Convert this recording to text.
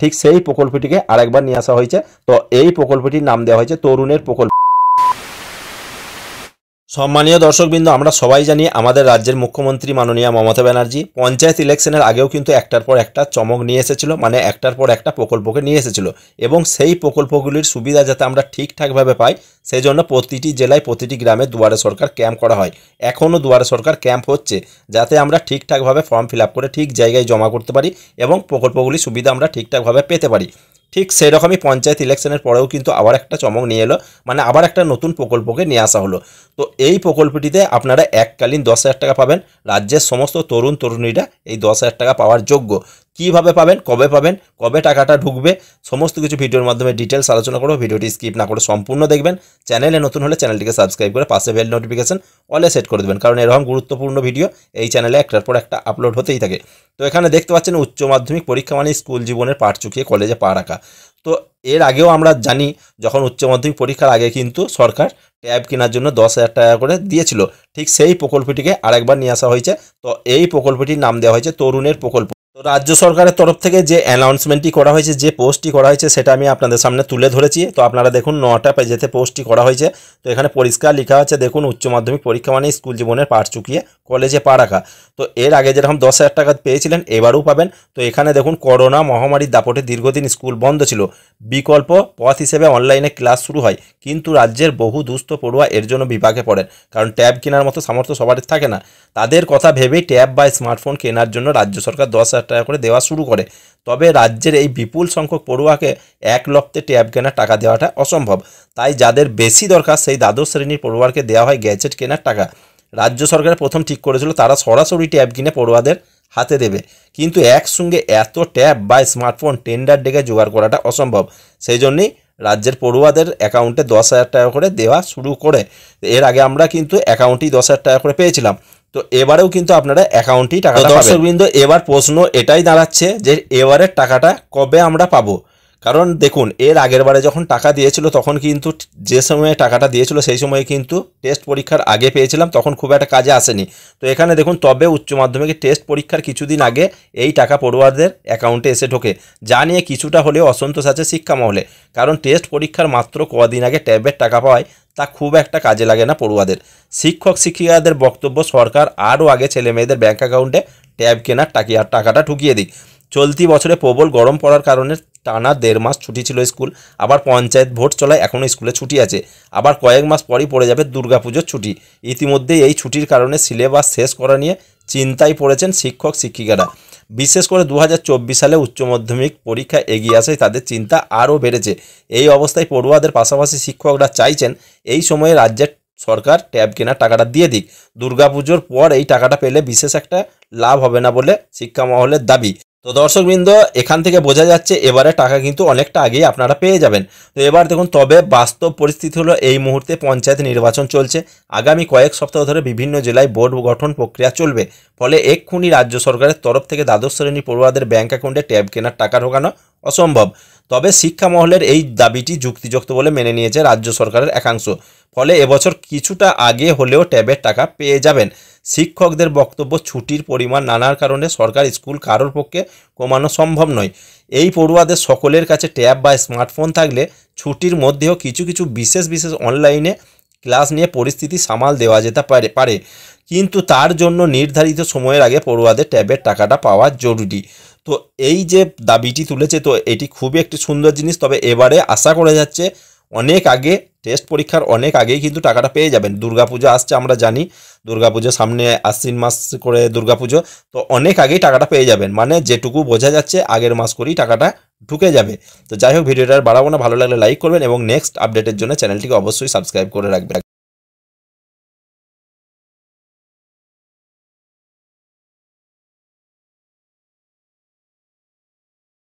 ঠিক সেই প্রকল্পটিকে আরেকবার নিয়ে আসা হয়েছে তো এই প্রকল্পটির নাম দেওয়া হয়েছে তরুণের প্রকল্প সম্মানীয় দর্শকবৃন্দ আমরা সবাই জানি আমাদের রাজ্যের মুখ্যমন্ত্রী মাননীয়া মমতা ব্যানার্জি পঞ্চায়েত ইলেকশনের আগেও কিন্তু একটার পর একটা চমক নিয়ে এসেছিল মানে একটার পর একটা প্রকল্পকে নিয়ে এসেছিল এবং সেই প্রকল্পগুলির সুবিধা যাতে আমরা ঠিকঠাকভাবে পাই সেই জন্য প্রতিটি জেলায় প্রতিটি গ্রামে দুয়ারে সরকার ক্যাম্প করা হয় এখনও দুয়ারে সরকার ক্যাম্প হচ্ছে যাতে আমরা ঠিকঠাকভাবে ফর্ম ফিল করে ঠিক জায়গায় জমা করতে পারি এবং প্রকল্পগুলির সুবিধা আমরা ঠিকঠাকভাবে পেতে পারি ঠিক সেরকমই পঞ্চায়েত ইলেকশনের পরেও কিন্তু আবার একটা চমক নিয়ে এলো মানে আবার একটা নতুন প্রকল্পকে নিয়ে আসা হলো তো এই প্রকল্পটিতে আপনারা এককালীন দশ হাজার টাকা পাবেন রাজ্যের সমস্ত তরুণ তরুণীরা এই দশ হাজার টাকা পাওয়ার যোগ্য কিভাবে পাবেন কবে পাবেন কবে টাকাটা ঢুকবে সমস্ত কিছু ভিডিওর মাধ্যমে ডিটেলস আলোচনা করবো ভিডিওটি স্কিপ না করে সম্পূর্ণ দেখবেন চ্যানেলে নতুন হলে চ্যানেলটিকে সাবস্ক্রাইব করে পাশে বেল নোটিফিকেশন অলে সেট করে দেবেন কারণ এরকম গুরুত্বপূর্ণ ভিডিও এই চ্যানেলে একটার পর একটা আপলোড হতেই থাকে তো এখানে দেখতে পাচ্ছেন উচ্চ মাধ্যমিক পরীক্ষা মানে স্কুল জীবনের পাঠ চুকিয়ে কলেজে পা রাখা তো এর আগেও আমরা জানি যখন উচ্চ মাধ্যমিক পরীক্ষার আগে কিন্তু সরকার ট্যাব কেনার জন্য দশ হাজার টাকা করে দিয়েছিল ঠিক সেই প্রকল্পটিকে আরেকবার নিয়ে আসা হয়েছে তো এই প্রকল্পটির নাম দেওয়া হয়েছে তরুণের প্রকল্প তো রাজ্য সরকারের তরফ থেকে যে অ্যানাউন্সমেন্টটি করা হয়েছে যে পোস্টটি করা হয়েছে সেটা আমি আপনাদের সামনে তুলে ধরেছি তো আপনারা দেখুন নটা পেজেতে পোস্টটি করা হয়েছে তো এখানে পরিষ্কার লেখা হচ্ছে দেখুন উচ্চ মাধ্যমিক পরীক্ষা মানে স্কুল জীবনের পাঠ চুকিয়ে কলেজে পা রাখা তো এর আগে যেরকম দশ হাজার টাকা পেয়েছিলেন এবারও পাবেন তো এখানে দেখুন করোনা মহামারীর দাপটে দীর্ঘদিন স্কুল বন্ধ ছিল বিকল্প পথ হিসেবে অনলাইনে ক্লাস শুরু হয় কিন্তু রাজ্যের বহু দুস্থ পড়ুয়া এর জন্য বিভাগে পড়েন কারণ ট্যাব কেনার মতো সামর্থ্য সবার থাকে না তাদের কথা ভেবেই ট্যাব বা স্মার্টফোন কেনার জন্য রাজ্য সরকার দশ হাজার হাজার টাকা করে দেওয়া শুরু করে তবে রাজ্যের এই বিপুল সংখ্যক পড়ুয়াকে এক লক্ষে ট্যাব কেনার টাকা দেওয়াটা অসম্ভব তাই যাদের বেশি দরকার সেই দ্বাদশ শ্রেণীর পড়ুয়াকে দেওয়া হয় গ্যাজেট কেনার টাকা রাজ্য সরকার প্রথম ঠিক করেছিল তারা সরাসরি ট্যাব কিনে পড়ুয়াদের হাতে দেবে কিন্তু একসঙ্গে এত ট্যাব বা স্মার্টফোন টেন্ডার ডেকে জোগাড় করাটা অসম্ভব সেই জন্যেই রাজ্যের পড়ুয়াদের অ্যাকাউন্টে দশ হাজার টাকা করে দেওয়া শুরু করে এর আগে আমরা কিন্তু অ্যাকাউন্টেই দশ হাজার টাকা করে পেয়েছিলাম তো এবারেও কিন্তু আপনারা অ্যাকাউন্টেই টাকা দর্শকবৃন্দ এবার প্রশ্ন এটাই দাঁড়াচ্ছে যে এবারের টাকাটা কবে আমরা পাবো কারণ দেখুন এর আগের বারে যখন টাকা দিয়েছিল তখন কিন্তু যে সময়ে টাকাটা দিয়েছিল সেই সময়ে কিন্তু টেস্ট পরীক্ষার আগে পেয়েছিলাম তখন খুব একটা কাজে আসেনি তো এখানে দেখুন তবে উচ্চ মাধ্যমিকের টেস্ট পরীক্ষার কিছুদিন আগে এই টাকা পড়ুয়াদের অ্যাকাউন্টে এসে ঢোকে যা নিয়ে কিছুটা হলেও অসন্তোষ আছে শিক্ষা মহলে কারণ টেস্ট পরীক্ষার মাত্র কদিন আগে ট্যাবের টাকা পাওয়ায় তা খুব একটা কাজে লাগে না পড়ুয়াদের শিক্ষক শিক্ষিকাদের বক্তব্য সরকার আরও আগে ছেলে মেয়েদের ব্যাঙ্ক অ্যাকাউন্টে ট্যাব কেনার আর টাকাটা ঢুকিয়ে দিক চলতি বছরে প্রবল গরম পড়ার কারণে টানা দেড় মাস ছুটি ছিল স্কুল আবার পঞ্চায়েত ভোট চলায় এখনও স্কুলে ছুটি আছে আবার কয়েক মাস পরই পড়ে যাবে দুর্গাপুজোর ছুটি ইতিমধ্যে এই ছুটির কারণে সিলেবাস শেষ করা নিয়ে চিন্তায় পড়েছেন শিক্ষক শিক্ষিকারা বিশেষ করে দু সালে উচ্চ মাধ্যমিক পরীক্ষা এগিয়ে আসায় তাদের চিন্তা আরও বেড়েছে এই অবস্থায় পড়ুয়াদের পাশাপাশি শিক্ষকরা চাইছেন এই সময়ে রাজ্যের সরকার ট্যাব কেনার টাকাটা দিয়ে দিক দুর্গাপুজোর পর এই টাকাটা পেলে বিশেষ একটা লাভ হবে না বলে শিক্ষা মহলের দাবি তো দর্শকবৃন্দ এখান থেকে বোঝা যাচ্ছে এবারে টাকা কিন্তু অনেকটা আগেই আপনারা পেয়ে যাবেন তো এবার দেখুন তবে বাস্তব পরিস্থিতি হলো এই মুহূর্তে পঞ্চায়েত নির্বাচন চলছে আগামী কয়েক সপ্তাহ ধরে বিভিন্ন জেলায় বোর্ড গঠন প্রক্রিয়া চলবে ফলে এক্ষুনি রাজ্য সরকারের তরফ থেকে দ্বাদশ শ্রেণী পড়ুয়াদের ব্যাঙ্ক অ্যাকাউন্টে ট্যাব কেনার টাকা ঢোকানো অসম্ভব তবে শিক্ষা মহলের এই দাবিটি যুক্তিযুক্ত বলে মেনে নিয়েছে রাজ্য সরকারের একাংশ ফলে এবছর কিছুটা আগে হলেও ট্যাবের টাকা পেয়ে যাবেন শিক্ষকদের বক্তব্য ছুটির পরিমাণ নানার কারণে সরকার স্কুল কারোর পক্ষে কমানো সম্ভব নয় এই পড়ুয়াদের সকলের কাছে ট্যাব বা স্মার্টফোন থাকলে ছুটির মধ্যেও কিছু কিছু বিশেষ বিশেষ অনলাইনে ক্লাস নিয়ে পরিস্থিতি সামাল দেওয়া যেতে পারে পারে কিন্তু তার জন্য নির্ধারিত সময়ের আগে পড়ুয়াদের ট্যাবের টাকাটা পাওয়া জরুরি তো এই যে দাবিটি তুলেছে তো এটি খুবই একটি সুন্দর জিনিস তবে এবারে আশা করা যাচ্ছে অনেক আগে টেস্ট পরীক্ষার অনেক আগেই কিন্তু টাকাটা পেয়ে যাবেন দুর্গাপুজো আসছে আমরা জানি দুর্গাপুজো সামনে আশ্বিন মাস করে দুর্গাপুজো তো অনেক আগেই টাকাটা পেয়ে যাবেন মানে যেটুকু বোঝা যাচ্ছে আগের মাস করেই টাকাটা ঢুকে যাবে তো যাই হোক ভিডিওটার বাড়াবো না ভালো লাগলে লাইক করবেন এবং নেক্সট আপডেটের জন্য চ্যানেলটিকে অবশ্যই সাবস্ক্রাইব করে রাখবেন